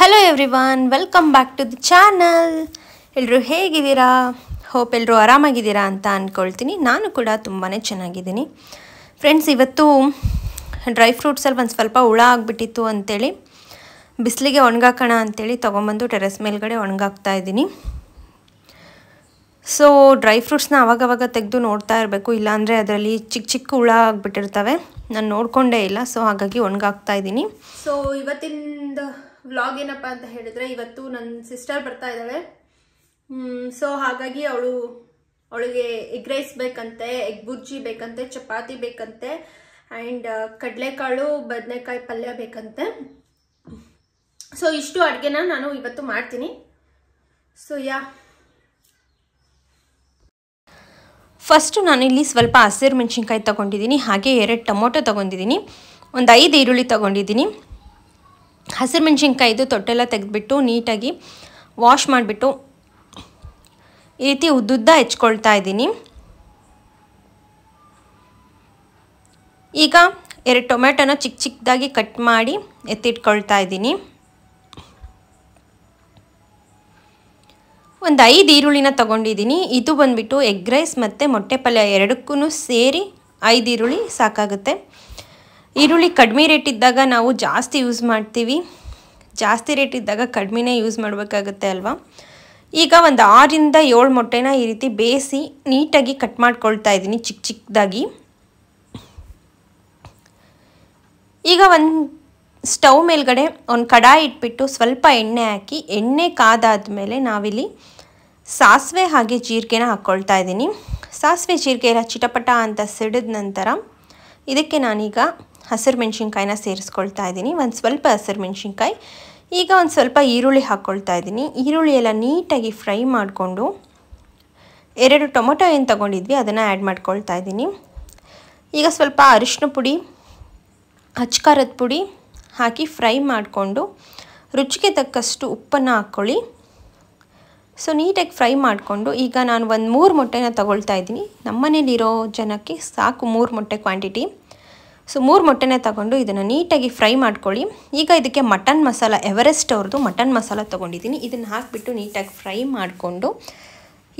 hello everyone welcome back to the channel ಎಲ್ಲರೂ ಹೇಗಿದ್ದೀರಾ hope ಎಲ್ಲರೂ ಆರಾಮಾಗಿದ್ದೀರಾ ಅಂತ ಅಂದ್ಕೊಳ್ತೀನಿ ನಾನು ಕೂಡ ತುಂಬಾ ಚೆನ್ನಾಗಿದ್ದೀನಿ ಫ್ರೆಂಡ್ಸ್ ಇವತ್ತು ಡ್ರೈ ಫ್ರೂಟ್ಸಲ್ಲಿ ಒಂದು ಸ್ವಲ್ಪ ಹುಳ ಆಗಿಬಿಟ್ಟಿತ್ತು ಅಂಥೇಳಿ ಬಿಸಿಲಿಗೆ ಒಣಗಾಕೋಣ ಅಂಥೇಳಿ ತೊಗೊಂಬಂದು ಟೆರೆಸ್ ಮೇಲ್ಗಡೆ ಒಣಗಾಕ್ತಾ ಇದ್ದೀನಿ ಸೊ ಡ್ರೈ ಫ್ರೂಟ್ಸ್ನ ಆವಾಗವಾಗ ತೆಗೆದು ನೋಡ್ತಾ ಇರಬೇಕು ಇಲ್ಲಾಂದರೆ ಅದರಲ್ಲಿ ಚಿಕ್ಕ ಚಿಕ್ಕ ಹುಳ ಆಗಿಬಿಟ್ಟಿರ್ತವೆ ನಾನು ನೋಡಿಕೊಂಡೇ ಇಲ್ಲ ಸೊ ಹಾಗಾಗಿ ಒಣಗಾಕ್ತಾ ಇದ್ದೀನಿ ಸೊ ಇವತ್ತಿಂದ ವ್ಲಾಗ್ ಏನಪ್ಪ ಅಂತ ಹೇಳಿದ್ರೆ ಇವತ್ತು ನನ್ನ ಸಿಸ್ಟರ್ ಬರ್ತಾ ಇದ್ದಾಳೆ ಸೊ ಹಾಗಾಗಿ ಅವಳು ಅವಳಿಗೆ ಎಗ್ ರೈಸ್ ಬೇಕಂತೆ ಎಗ್ ಬುರ್ಜಿ ಬೇಕಂತೆ ಚಪಾತಿ ಬೇಕಂತೆ ಆ್ಯಂಡ್ uh, ಕಡಲೆಕಾಳು ಬದನೆಕಾಯಿ ಪಲ್ಯ ಬೇಕಂತೆ ಸೊ ಇಷ್ಟು ಅಡುಗೆನ ನಾನು ಇವತ್ತು ಮಾಡ್ತೀನಿ ಸೊ ಯಾ ಫಸ್ಟು ಇಲ್ಲಿ ಸ್ವಲ್ಪ ಹಸಿರು ಮೆಣಸಿನ್ಕಾಯಿ ತಗೊಂಡಿದ್ದೀನಿ ಹಾಗೆ ಎರಡು ಟೊಮೊಟೊ ತೊಗೊಂಡಿದ್ದೀನಿ ಒಂದು ಐದು ಈರುಳ್ಳಿ ತಗೊಂಡಿದ್ದೀನಿ ಹಸಿರು ಮೆಣಸಿನ್ಕಾಯಿದು ತೊಟ್ಟೆಲ್ಲ ತೆಗೆದುಬಿಟ್ಟು ನೀಟಾಗಿ ವಾಶ್ ಮಾಡಿಬಿಟ್ಟು ಈ ರೀತಿ ಉದ್ದುದ್ದ ಹೆಚ್ಕೊಳ್ತಾ ಇದ್ದೀನಿ ಈಗ ಎರಡು ಟೊಮೆಟೊನ ಚಿಕ್ಕ ಚಿಕ್ಕದಾಗಿ ಕಟ್ ಮಾಡಿ ಎತ್ತಿಟ್ಕೊಳ್ತಾ ಇದ್ದೀನಿ ಒಂದು ಐದು ಈರುಳ್ಳಿನ ತೊಗೊಂಡಿದ್ದೀನಿ ಇದು ಬಂದುಬಿಟ್ಟು ಎಗ್ ರೈಸ್ ಮತ್ತು ಮೊಟ್ಟೆ ಪಲ್ಯ ಎರಡಕ್ಕೂ ಸೇರಿ ಐದು ಈರುಳ್ಳಿ ಸಾಕಾಗುತ್ತೆ ಈರುಳ್ಳಿ ಕಡಿಮೆ ರೇಟ್ ಇದ್ದಾಗ ನಾವು ಜಾಸ್ತಿ ಯೂಸ್ ಮಾಡ್ತೀವಿ ಜಾಸ್ತಿ ರೇಟ್ ಇದ್ದಾಗ ಕಡಿಮೆನೇ ಯೂಸ್ ಮಾಡಬೇಕಾಗುತ್ತೆ ಅಲ್ವಾ ಈಗ ಒಂದು ಆರಿಂದ ಏಳು ಮೊಟ್ಟೆನ ಈ ರೀತಿ ಬೇಯಿಸಿ ನೀಟಾಗಿ ಕಟ್ ಮಾಡ್ಕೊಳ್ತಾ ಇದ್ದೀನಿ ಚಿಕ್ಕ ಚಿಕ್ಕದಾಗಿ ಈಗ ಒಂದು ಸ್ಟವ್ ಮೇಲ್ಗಡೆ ಒಂದು ಕಡಾಯಿ ಇಟ್ಬಿಟ್ಟು ಸ್ವಲ್ಪ ಎಣ್ಣೆ ಹಾಕಿ ಎಣ್ಣೆ ಕಾದಾದ ಮೇಲೆ ನಾವಿಲ್ಲಿ ಸಾಸಿವೆ ಹಾಗೆ ಜೀರಿಗೆನ ಹಾಕ್ಕೊಳ್ತಾ ಇದ್ದೀನಿ ಸಾಸಿವೆ ಜೀರಿಗೆ ಎಲ್ಲ ಚಿಟಪಟ ಅಂತ ಸಿಡಿದ ನಂತರ ಇದಕ್ಕೆ ನಾನೀಗ ಹಸಿರು ಮೆಣಸಿನ್ಕಾಯಿನ ಸೇರಿಸ್ಕೊಳ್ತಾ ಇದ್ದೀನಿ ಒಂದು ಸ್ವಲ್ಪ ಹಸಿರು ಮೆಣಸಿನ್ಕಾಯಿ ಈಗ ಒಂದು ಸ್ವಲ್ಪ ಈರುಳ್ಳಿ ಹಾಕ್ಕೊಳ್ತಾ ಇದ್ದೀನಿ ಈರುಳ್ಳಿ ಎಲ್ಲ ನೀಟಾಗಿ ಫ್ರೈ ಮಾಡಿಕೊಂಡು ಎರಡು ಟೊಮೊಟೊ ಏನು ತೊಗೊಂಡಿದ್ವಿ ಅದನ್ನು ಆ್ಯಡ್ ಮಾಡ್ಕೊಳ್ತಾ ಇದ್ದೀನಿ ಈಗ ಸ್ವಲ್ಪ ಅರಿಶಿನ ಪುಡಿ ಹಚ್ಕಾರದ ಪುಡಿ ಹಾಕಿ ಫ್ರೈ ಮಾಡಿಕೊಂಡು ರುಚಿಗೆ ತಕ್ಕಷ್ಟು ಉಪ್ಪನ್ನು ಹಾಕ್ಕೊಳ್ಳಿ ಸೊ ನೀಟಾಗಿ ಫ್ರೈ ಮಾಡಿಕೊಂಡು ಈಗ ನಾನು ಒಂದು ಮೂರು ಮೊಟ್ಟೆನ ತಗೊಳ್ತಾ ಇದ್ದೀನಿ ನಮ್ಮನೇಲಿರೋ ಜನಕ್ಕೆ ಸಾಕು ಮೂರು ಮೊಟ್ಟೆ ಕ್ವಾಂಟಿಟಿ ಸೊ ಮೂರು ಮೊಟ್ಟೆನೇ ತಗೊಂಡು ಇದನ್ನು ನೀಟಾಗಿ ಫ್ರೈ ಮಾಡ್ಕೊಳ್ಳಿ ಈಗ ಇದಕ್ಕೆ ಮಟನ್ ಮಸಾಲ ಎವರೆಸ್ಟ್ ಅವ್ರದ್ದು ಮಟನ್ ಮಸಾಲ ತೊಗೊಂಡಿದ್ದೀನಿ ಇದನ್ನು ಹಾಕಿಬಿಟ್ಟು ನೀಟಾಗಿ ಫ್ರೈ ಮಾಡಿಕೊಂಡು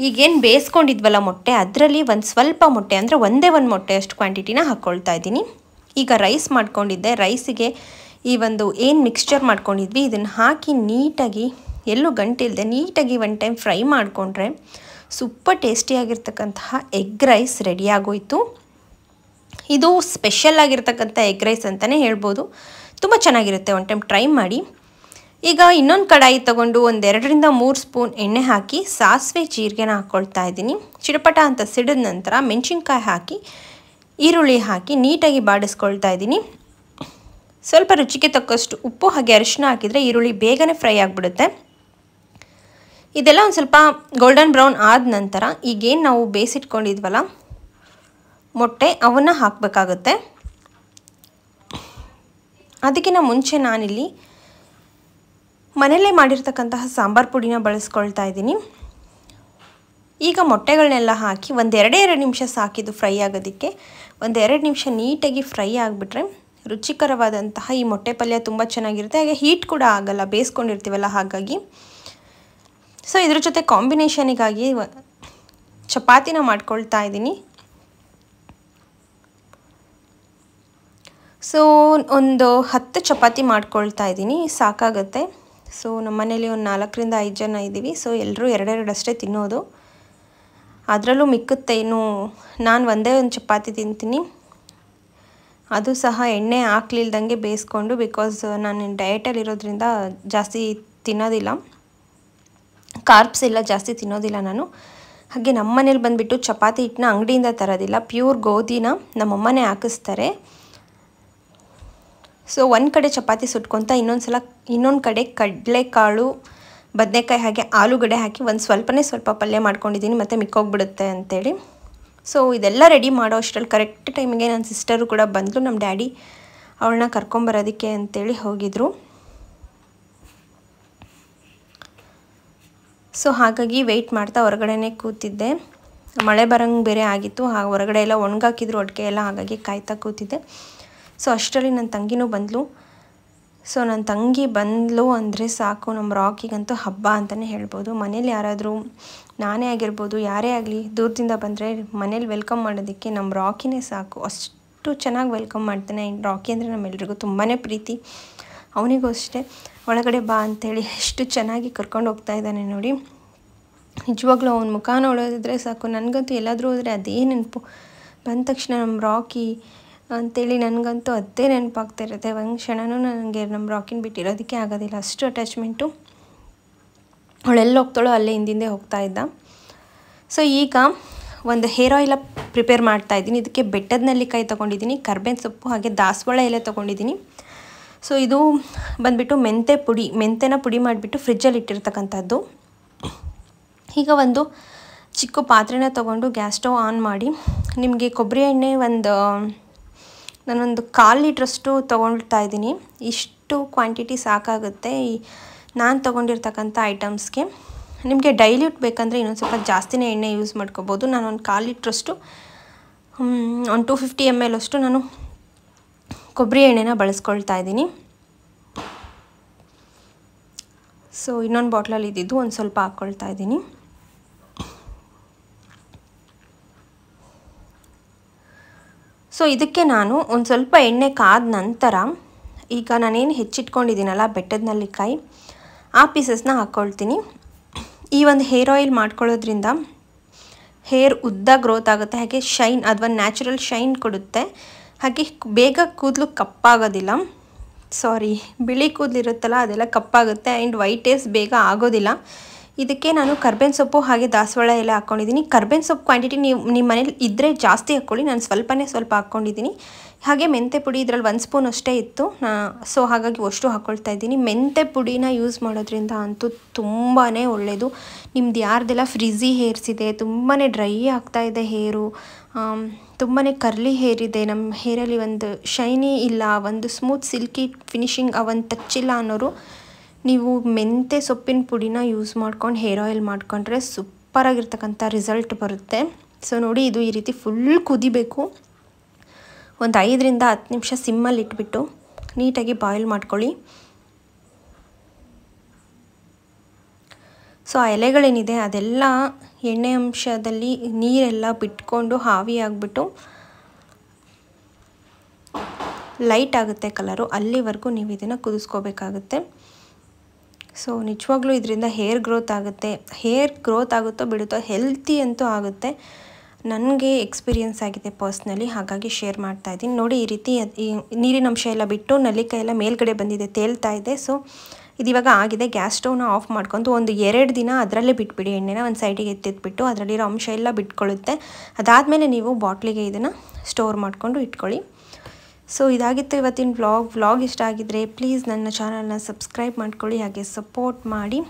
ಈಗೇನು ಬೇಯಿಸ್ಕೊಂಡಿದ್ವಲ್ಲ ಮೊಟ್ಟೆ ಅದರಲ್ಲಿ ಒಂದು ಸ್ವಲ್ಪ ಮೊಟ್ಟೆ ಅಂದರೆ ಒಂದೇ ಒಂದು ಮೊಟ್ಟೆ ಅಷ್ಟು ಕ್ವಾಂಟಿಟಿನ ಹಾಕ್ಕೊಳ್ತಾ ಇದ್ದೀನಿ ಈಗ ರೈಸ್ ಮಾಡ್ಕೊಂಡಿದ್ದೆ ರೈಸಿಗೆ ಈ ಒಂದು ಏನು ಮಿಕ್ಸ್ಚರ್ ಮಾಡ್ಕೊಂಡಿದ್ವಿ ಇದನ್ನು ಹಾಕಿ ನೀಟಾಗಿ ಎಲ್ಲೂ ಗಂಟೆ ಇಲ್ಲದೆ ನೀಟಾಗಿ ಒನ್ ಟೈಮ್ ಫ್ರೈ ಮಾಡಿಕೊಂಡ್ರೆ ಸೂಪರ್ ಟೇಸ್ಟಿಯಾಗಿರ್ತಕ್ಕಂತಹ ಎಗ್ ರೈಸ್ ರೆಡಿಯಾಗೋಯಿತು ಇದು ಸ್ಪೆಷಲ್ ಆಗಿರ್ತಕ್ಕಂಥ ಎಗ್ ರೈಸ್ ಅಂತಲೇ ಹೇಳ್ಬೋದು ತುಂಬ ಚೆನ್ನಾಗಿರುತ್ತೆ ಒನ್ ಟೈಮ್ ಟ್ರೈ ಮಾಡಿ ಈಗ ಇನ್ನೊಂದು ಕಡಾಯಿ ತಗೊಂಡು ಒಂದೆರಡರಿಂದ ಮೂರು ಸ್ಪೂನ್ ಎಣ್ಣೆ ಹಾಕಿ ಸಾಸಿವೆ ಜೀರಿಗೆನ ಹಾಕ್ಕೊಳ್ತಾ ಇದ್ದೀನಿ ಚಿಡಪಟ ಅಂತ ಸಿಡಿದ ನಂತರ ಮೆಣಸಿನ್ಕಾಯಿ ಹಾಕಿ ಈರುಳ್ಳಿ ಹಾಕಿ ನೀಟಾಗಿ ಬಾಡಿಸ್ಕೊಳ್ತಾ ಇದ್ದೀನಿ ಸ್ವಲ್ಪ ರುಚಿಗೆ ತಕ್ಕಷ್ಟು ಉಪ್ಪು ಹಾಗೆ ಅರಿಶಿನ ಹಾಕಿದರೆ ಈರುಳ್ಳಿ ಬೇಗನೆ ಫ್ರೈ ಆಗಿಬಿಡುತ್ತೆ ಇದೆಲ್ಲ ಒಂದು ಸ್ವಲ್ಪ ಗೋಲ್ಡನ್ ಬ್ರೌನ್ ಆದ ನಂತರ ಈಗೇನು ನಾವು ಬೇಯಿಸಿಟ್ಕೊಂಡಿದ್ವಲ್ಲ ಮೊಟ್ಟೆ ಅವನ್ನು ಹಾಕಬೇಕಾಗುತ್ತೆ ಅದಕ್ಕಿಂತ ಮುಂಚೆ ನಾನಿಲ್ಲಿ ಮನೆಯಲ್ಲೇ ಮಾಡಿರ್ತಕ್ಕಂತಹ ಸಾಂಬಾರು ಪುಡಿನ ಬಳಸ್ಕೊಳ್ತಾ ಇದ್ದೀನಿ ಈಗ ಮೊಟ್ಟೆಗಳನ್ನೆಲ್ಲ ಹಾಕಿ ಒಂದೆರಡೇ ಎರಡು ನಿಮಿಷ ಸಾಕಿದ್ದು ಫ್ರೈ ಆಗೋದಕ್ಕೆ ಒಂದೆರಡು ನಿಮಿಷ ನೀಟಾಗಿ ಫ್ರೈ ಆಗಿಬಿಟ್ರೆ ರುಚಿಕರವಾದಂತಹ ಈ ಮೊಟ್ಟೆ ಪಲ್ಯ ತುಂಬ ಚೆನ್ನಾಗಿರುತ್ತೆ ಹಾಗೆ ಹೀಟ್ ಕೂಡ ಆಗಲ್ಲ ಬೇಯಿಸ್ಕೊಂಡಿರ್ತೀವಲ್ಲ ಹಾಗಾಗಿ ಸೊ ಇದ್ರ ಜೊತೆ ಕಾಂಬಿನೇಷನಿಗಾಗಿ ಚಪಾತಿನ ಮಾಡ್ಕೊಳ್ತಾ ಇದ್ದೀನಿ ಸೊ ಒಂದು ಹತ್ತು ಚಪಾತಿ ಮಾಡ್ಕೊಳ್ತಾ ಇದ್ದೀನಿ ಸಾಕಾಗುತ್ತೆ ಸೊ ನಮ್ಮ ಮನೇಲಿ ಒಂದು ನಾಲ್ಕರಿಂದ ಐದು ಜನ ಇದ್ದೀವಿ ಸೊ ಎಲ್ಲರೂ ಎರಡೆರಡಷ್ಟೇ ಅಷ್ಟೇ ತಿನ್ನೋದು ಅದರಲ್ಲೂ ಮಿಕ್ಕುತ್ತೆ ಇನ್ನು ನಾನು ಒಂದೇ ಒಂದು ಚಪಾತಿ ತಿಂತೀನಿ ಅದು ಸಹ ಎಣ್ಣೆ ಹಾಕ್ಲಿಲ್ದಂಗೆ ಬೇಯಿಸ್ಕೊಂಡು ಬಿಕಾಸ್ ನಾನು ಡಯಟಲ್ಲಿರೋದ್ರಿಂದ ಜಾಸ್ತಿ ತಿನ್ನೋದಿಲ್ಲ ಕಾರ್ಬ್ಸ್ ಇಲ್ಲ ಜಾಸ್ತಿ ತಿನ್ನೋದಿಲ್ಲ ನಾನು ಹಾಗೆ ನಮ್ಮ ಮನೇಲಿ ಬಂದುಬಿಟ್ಟು ಚಪಾತಿ ಹಿಟ್ಟನ್ನ ಅಂಗಡಿಯಿಂದ ತರೋದಿಲ್ಲ ಪ್ಯೂರ್ ಗೋಧಿನ ನಮ್ಮಮ್ಮನೇ ಹಾಕಿಸ್ತಾರೆ ಸೊ ಒಂದು ಕಡೆ ಚಪಾತಿ ಸುಟ್ಕೊತ ಇನ್ನೊಂದು ಸಲ ಇನ್ನೊಂದು ಕಡೆ ಕಡಲೆಕಾಳು ಬದನೆಕಾಯಿ ಹಾಗೆ ಆಲೂಗಡ್ಡೆ ಹಾಕಿ ಒಂದು ಸ್ವಲ್ಪನೇ ಸ್ವಲ್ಪ ಪಲ್ಯ ಮಾಡ್ಕೊಂಡಿದ್ದೀನಿ ಮತ್ತು ಮಿಕ್ಕೋಗ್ಬಿಡುತ್ತೆ ಅಂತೇಳಿ ಸೊ ಇದೆಲ್ಲ ರೆಡಿ ಮಾಡೋ ಅಷ್ಟರಲ್ಲಿ ಕರೆಕ್ಟ್ ಟೈಮಿಗೆ ನನ್ನ ಸಿಸ್ಟರು ಕೂಡ ಬಂದರು ನಮ್ಮ ಡ್ಯಾಡಿ ಅವಳನ್ನ ಕರ್ಕೊಂಬರೋದಕ್ಕೆ ಅಂತೇಳಿ ಹೋಗಿದ್ರು ಸೊ ಹಾಗಾಗಿ ವೆಯ್ಟ್ ಮಾಡ್ತಾ ಹೊರಗಡೆನೇ ಕೂತಿದ್ದೆ ಮಳೆ ಬರೋಂಗೆ ಬೇರೆ ಆಗಿತ್ತು ಹಾಗೆ ಹೊರಗಡೆ ಎಲ್ಲ ಒಣಗಾಕಿದ್ರು ಒಟ್ಟಿಗೆ ಎಲ್ಲ ಹಾಗಾಗಿ ಕಾಯ್ತಾ ಕೂತಿದ್ದೆ ಸೊ ಅಷ್ಟರಲ್ಲಿ ನನ್ನ ತಂಗಿನೂ ಬಂದಳು ಸೊ ನನ್ನ ತಂಗಿ ಬಂದಳು ಅಂದರೆ ಸಾಕು ನಮ್ಮ ರಾಕಿಗಂತೂ ಹಬ್ಬ ಅಂತಲೇ ಹೇಳ್ಬೋದು ಮನೇಲಿ ಯಾರಾದರೂ ನಾನೇ ಆಗಿರ್ಬೋದು ಯಾರೇ ಆಗಲಿ ದೂರದಿಂದ ಬಂದರೆ ಮನೇಲಿ ವೆಲ್ಕಮ್ ಮಾಡೋದಕ್ಕೆ ನಮ್ಮ ರಾಕಿನೇ ಸಾಕು ಅಷ್ಟು ಚೆನ್ನಾಗಿ ವೆಲ್ಕಮ್ ಮಾಡ್ತಾನೆ ರಾಕಿ ಅಂದರೆ ನಮ್ಮೆಲ್ರಿಗೂ ತುಂಬಾ ಪ್ರೀತಿ ಅವನಿಗೂ ಅಷ್ಟೇ ಒಳಗಡೆ ಬಾ ಅಂಥೇಳಿ ಎಷ್ಟು ಚೆನ್ನಾಗಿ ಕರ್ಕೊಂಡು ಹೋಗ್ತಾ ಇದ್ದಾನೆ ನೋಡಿ ನಿಜವಾಗ್ಲೂ ಅವನ ಮುಖ ನೋಡೋದಿದ್ರೆ ಸಾಕು ನನಗಂತೂ ಎಲ್ಲಾದರೂ ಹೋದರೆ ಅದೇ ನೆನಪು ಬಂದ ತಕ್ಷಣ ನಮ್ಮ ರಾಕಿ ಅಂತೇಳಿ ನನಗಂತೂ ಅದೇ ನೆನಪಾಗ್ತಿರುತ್ತೆ ಒಂದು ಕ್ಷಣನೂ ನನಗೆ ನಮ್ಮ ರಾಕಿನ ಬಿಟ್ಟಿರೋದಕ್ಕೆ ಆಗೋದಿಲ್ಲ ಅಷ್ಟು ಅಟ್ಯಾಚ್ಮೆಂಟು ಅವಳೆಲ್ಲಿ ಹೋಗ್ತಾಳೋ ಅಲ್ಲೇ ಹಿಂದಿಂದೆ ಹೋಗ್ತಾ ಇದ್ದ ಸೊ ಈಗ ಒಂದು ಹೇರ್ ಆಯಿಲ ಪ್ರಿಪೇರ್ ಮಾಡ್ತಾ ಇದ್ದೀನಿ ಇದಕ್ಕೆ ಬೆಟ್ಟದ ನೆಲ್ಲಿಕಾಯಿ ತೊಗೊಂಡಿದ್ದೀನಿ ಕರ್ಬೇನ್ ಸೊಪ್ಪು ಹಾಗೆ ದಾಸವಾಳ ಎಲೆ ತೊಗೊಂಡಿದ್ದೀನಿ ಸೊ ಇದು ಬಂದುಬಿಟ್ಟು ಮೆಂತೆ ಪುಡಿ ಮೆಂತೆನ ಪುಡಿ ಮಾಡಿಬಿಟ್ಟು ಫ್ರಿಜ್ಜಲ್ಲಿ ಇಟ್ಟಿರ್ತಕ್ಕಂಥದ್ದು ಈಗ ಒಂದು ಚಿಕ್ಕ ಪಾತ್ರೆನ ತೊಗೊಂಡು ಗ್ಯಾಸ್ ಸ್ಟೌವ್ ಆನ್ ಮಾಡಿ ನಿಮಗೆ ಕೊಬ್ಬರಿ ಎಣ್ಣೆ ಒಂದು ನಾನೊಂದು ಕಾಲು ಲೀಟ್ರಷ್ಟು ತೊಗೊಳ್ತಾ ಇದ್ದೀನಿ ಇಷ್ಟು ಕ್ವಾಂಟಿಟಿ ಸಾಕಾಗುತ್ತೆ ಈ ನಾನು ತೊಗೊಂಡಿರ್ತಕ್ಕಂಥ ಐಟಮ್ಸ್ಗೆ ನಿಮಗೆ ಡೈಲ್ಯೂಟ್ ಬೇಕಂದರೆ ಇನ್ನೊಂದು ಸ್ವಲ್ಪ ಜಾಸ್ತಿನೇ ಎಣ್ಣೆ ಯೂಸ್ ಮಾಡ್ಕೋಬೋದು ನಾನು ಒಂದು ಕಾಲು ಲೀಟ್ರಷ್ಟು ಒಂದು ಟು ಫಿಫ್ಟಿ ಎಮ್ ಎಲ್ ಅಷ್ಟು ನಾನು ಕೊಬ್ಬರಿ ಎಣ್ಣೆನ ಬಳಸ್ಕೊಳ್ತಾ ಇದ್ದೀನಿ ಸೊ ಇನ್ನೊಂದು ಬಾಟ್ಲಲ್ಲಿ ಇದ್ದಿದ್ದು ಒಂದು ಸ್ವಲ್ಪ ಹಾಕ್ಕೊಳ್ತಾ ಇದ್ದೀನಿ ಸೊ ಇದಕ್ಕೆ ನಾನು ಒಂದು ಸ್ವಲ್ಪ ಎಣ್ಣೆ ಕಾದ ನಂತರ ಈಗ ನಾನೇನು ಹೆಚ್ಚಿಟ್ಕೊಂಡಿದ್ದೀನಲ್ಲ ಬೆಟ್ಟದ ನಲ್ಲಿಕಾಯಿ ಆ ಪೀಸಸ್ನ ಹಾಕ್ಕೊಳ್ತೀನಿ ಈ ಒಂದು ಹೇರ್ ಆಯಿಲ್ ಮಾಡ್ಕೊಳ್ಳೋದ್ರಿಂದ ಹೇರ್ ಉದ್ದ ಗ್ರೋತ್ ಆಗುತ್ತೆ ಹಾಗೆ ಶೈನ್ ಅಥವಾ ನ್ಯಾಚುರಲ್ ಶೈನ್ ಕೊಡುತ್ತೆ ಹಾಗೆ ಬೇಗ ಕೂದಲು ಕಪ್ಪಾಗೋದಿಲ್ಲ ಸಾರಿ ಬಿಳಿ ಕೂದಲು ಇರುತ್ತಲ್ಲ ಅದೆಲ್ಲ ಕಪ್ಪಾಗುತ್ತೆ ಆ್ಯಂಡ್ ವೈಟ್ ಬೇಗ ಆಗೋದಿಲ್ಲ ಇದಕ್ಕೆ ನಾನು ಕರ್ಬೇನ್ ಸೊಪ್ಪು ಹಾಗೆ ದಾಸವಾಳ ಎಲ್ಲ ಹಾಕ್ಕೊಂಡಿದ್ದೀನಿ ಕರ್ಬೇನ್ ಸೊಪ್ಪು ಕ್ವಾಂಟಿಟಿ ನೀವು ನಿಮ್ಮ ಮನೇಲಿ ಇದ್ದರೆ ಜಾಸ್ತಿ ಹಾಕ್ಕೊಳ್ಳಿ ನಾನು ಸ್ವಲ್ಪನೇ ಸ್ವಲ್ಪ ಹಾಕ್ಕೊಂಡಿದ್ದೀನಿ ಹಾಗೆ ಮೆಂತೆ ಪುಡಿ ಇದರಲ್ಲಿ ಒಂದು ಸ್ಪೂನ್ ಅಷ್ಟೇ ಇತ್ತು ನಾ ಸೊ ಹಾಗಾಗಿ ಅಷ್ಟು ಹಾಕ್ಕೊಳ್ತಾ ಇದ್ದೀನಿ ಮೆಂತೆ ಪುಡಿನ ಯೂಸ್ ಮಾಡೋದ್ರಿಂದ ಅಂತೂ ತುಂಬಾ ಒಳ್ಳೆಯದು ನಿಮ್ದು ಯಾರ್ದೆಲ್ಲ ಫ್ರಿಜಿ ಹೇರ್ಸ್ ಇದೆ ತುಂಬಾ ಡ್ರೈ ಆಗ್ತಾ ಇದೆ ಹೇರು ತುಂಬಾ ಕರ್ಲಿ ಹೇರ್ ಇದೆ ನಮ್ಮ ಹೇರಲ್ಲಿ ಒಂದು ಶೈನಿ ಇಲ್ಲ ಒಂದು ಸ್ಮೂತ್ ಸಿಲ್ಕಿ ಫಿನಿಷಿಂಗ್ ಆ ತಚ್ಚಿಲ್ಲ ಅನ್ನೋರು ನೀವು ಮೆಂತೆ ಸೊಪ್ಪಿನ ಪುಡಿನ ಯೂಸ್ ಮಾಡ್ಕೊಂಡು ಹೇರ್ ಆಯಿಲ್ ಮಾಡಿಕೊಂಡ್ರೆ ಸೂಪರಾಗಿರ್ತಕ್ಕಂಥ ರಿಸಲ್ಟ್ ಬರುತ್ತೆ ಸೊ ನೋಡಿ ಇದು ಈ ರೀತಿ ಫುಲ್ ಕುದಿಬೇಕು ಒಂದು ಐದರಿಂದ ಹತ್ತು ನಿಮಿಷ ಸಿಮ್ಮಲ್ಲಿ ಇಟ್ಬಿಟ್ಟು ನೀಟಾಗಿ ಬಾಯ್ಲ್ ಮಾಡ್ಕೊಳ್ಳಿ ಸೊ ಆ ಎಲೆಗಳೇನಿದೆ ಅದೆಲ್ಲ ಎಣ್ಣೆ ಅಂಶದಲ್ಲಿ ನೀರೆಲ್ಲ ಬಿಟ್ಕೊಂಡು ಹಾವಿ ಲೈಟ್ ಆಗುತ್ತೆ ಕಲರು ಅಲ್ಲಿವರೆಗೂ ನೀವು ಇದನ್ನು ಕುದಿಸ್ಕೋಬೇಕಾಗುತ್ತೆ ಸೊ ನಿಜವಾಗ್ಲೂ ಇದರಿಂದ ಹೇರ್ ಗ್ರೋತ್ ಆಗುತ್ತೆ ಹೇರ್ ಗ್ರೋತ್ ಆಗುತ್ತೋ ಬಿಡುತ್ತೋ ಹೆಲ್ತಿ ಅಂತೂ ಆಗುತ್ತೆ ನನಗೆ ಎಕ್ಸ್ಪೀರಿಯೆನ್ಸ್ ಆಗಿದೆ ಪರ್ಸ್ನಲಿ ಹಾಗಾಗಿ ಶೇರ್ ಮಾಡ್ತಾ ಇದ್ದೀನಿ ನೋಡಿ ಈ ರೀತಿ ನೀರಿನ ಅಂಶ ಎಲ್ಲ ಬಿಟ್ಟು ನಲ್ಲಿಕಾಯಿ ಎಲ್ಲ ಮೇಲ್ಗಡೆ ಬಂದಿದೆ ತೇಲ್ತಾ ಇದೆ ಸೊ ಇದಿವಾಗ ಆಗಿದೆ ಗ್ಯಾಸ್ ಸ್ಟವ್ನ ಆಫ್ ಮಾಡ್ಕೊಂಡು ಒಂದು ಎರಡು ದಿನ ಅದರಲ್ಲೇ ಬಿಟ್ಬಿಡಿ ಎಣ್ಣೆನ ಒಂದು ಸೈಡಿಗೆ ಎತ್ತಿದ್ಬಿಟ್ಟು ಅದರಲ್ಲಿರೋ ಅಂಶ ಎಲ್ಲ ಬಿಟ್ಕೊಳ್ಳುತ್ತೆ ಅದಾದಮೇಲೆ ನೀವು ಬಾಟ್ಲಿಗೆ ಇದನ್ನು ಸ್ಟೋರ್ ಮಾಡಿಕೊಂಡು ಇಟ್ಕೊಳ್ಳಿ ಸೊ ಇದಾಗಿತ್ತು ಇವತ್ತಿನ ವ್ಲಾಗ್ ವ್ಲಾಗ್ ಇಷ್ಟ ಆಗಿದ್ದರೆ ಪ್ಲೀಸ್ ನನ್ನ ಚಾನಲ್ನ ಸಬ್ಸ್ಕ್ರೈಬ್ ಮಾಡ್ಕೊಳ್ಳಿ ಹಾಗೆ ಸಪೋರ್ಟ್ ಮಾಡಿ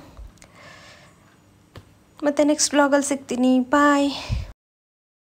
ಮತ್ತು ನೆಕ್ಸ್ಟ್ ವ್ಲಾಗಲ್ಲಿ ಸಿಗ್ತೀನಿ ಬಾಯ್